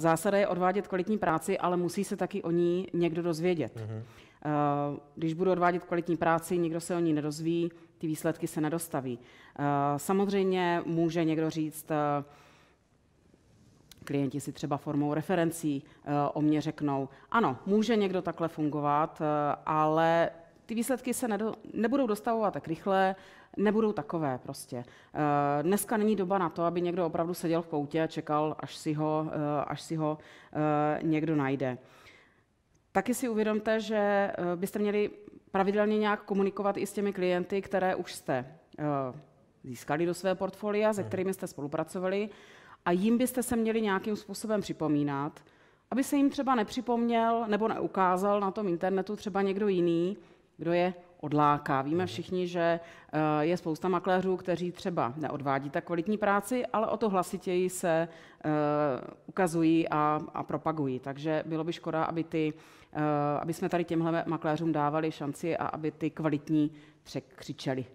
Zásada je odvádět kvalitní práci, ale musí se taky o ní někdo dozvědět. Mm-hmm. Když budu odvádět kvalitní práci, nikdo se o ní nedozví, ty výsledky se nedostaví. Eh, samozřejmě může někdo říct, eh, klienti si třeba formou referencí o mě řeknou, ano, může někdo takhle fungovat, ale ty výsledky se nedo, nebudou dostavovat tak rychle, nebudou takové prostě. Eh, dneska není doba na to, aby někdo opravdu seděl v koutě a čekal, až si ho, eh, až si ho eh, někdo najde. Taky si uvědomte, že byste měli pravidelně nějak komunikovat i s těmi klienty, které už jste získali do své portfolia, se kterými jste spolupracovali, a jim byste se měli nějakým způsobem připomínat, aby se jim třeba nepřipomněl nebo neukázal na tom internetu třeba někdo jiný, kdo je odláká. Víme mhm. všichni, že eh, je spousta makléřů, kteří třeba neodvádí tak kvalitní práci, ale o to hlasitěji se eh, ukazují a, a propagují. Takže bylo by škoda, aby, ty, eh, aby jsme tady těmhle makléřům dávali šanci a aby ty kvalitní překřičeli.